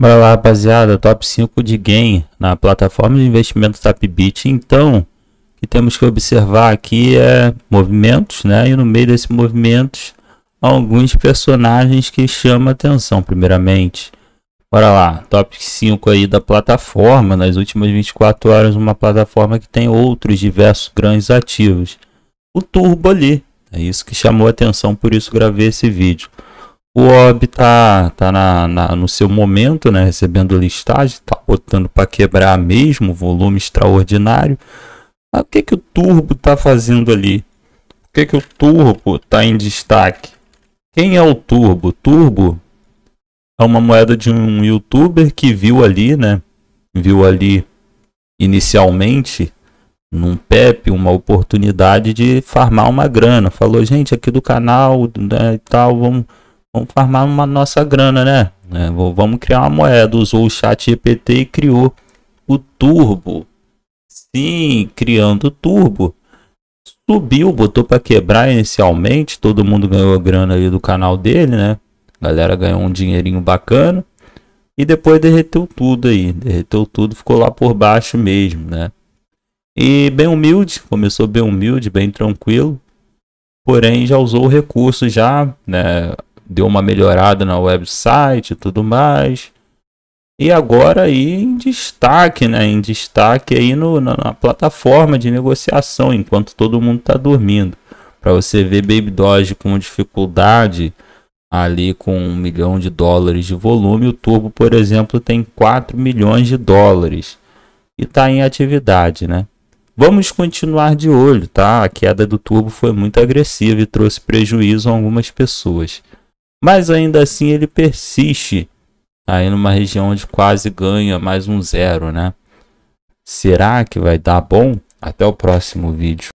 Bora lá, rapaziada, top 5 de gain na plataforma de investimento Tapbit. Então, o que temos que observar aqui é movimentos, né? E no meio desses movimentos, alguns personagens que chamam atenção, primeiramente. Bora lá, top 5 aí da plataforma. Nas últimas 24 horas, uma plataforma que tem outros diversos grandes ativos. O Turbo ali, é isso que chamou atenção, por isso gravei esse vídeo o OB tá, tá na, na, no seu momento, né? Recebendo listagem, tá botando para quebrar mesmo, volume extraordinário. Mas o que que o Turbo tá fazendo ali? O que que o Turbo tá em destaque? Quem é o Turbo? Turbo é uma moeda de um youtuber que viu ali, né? Viu ali inicialmente num PEP uma oportunidade de farmar uma grana. Falou, gente, aqui do canal né, e tal, vamos vamos farmar uma nossa grana, né? É, vamos criar uma moeda. Usou o chat GPT e criou o Turbo. Sim, criando o Turbo. Subiu, botou para quebrar inicialmente. Todo mundo ganhou grana aí do canal dele, né? A galera ganhou um dinheirinho bacana. E depois derreteu tudo aí. Derreteu tudo, ficou lá por baixo mesmo, né? E bem humilde, começou bem humilde, bem tranquilo. Porém, já usou o recurso já, né? deu uma melhorada no website e tudo mais. E agora aí em destaque, né? Em destaque aí no, na, na plataforma de negociação, enquanto todo mundo está dormindo. Para você ver Baby Doge com dificuldade ali com um milhão de dólares de volume, o Turbo, por exemplo, tem 4 milhões de dólares e está em atividade, né? Vamos continuar de olho, tá? A queda do turbo foi muito agressiva e trouxe prejuízo a algumas pessoas. Mas ainda assim ele persiste aí numa região onde quase ganha mais um zero, né? Será que vai dar bom? Até o próximo vídeo.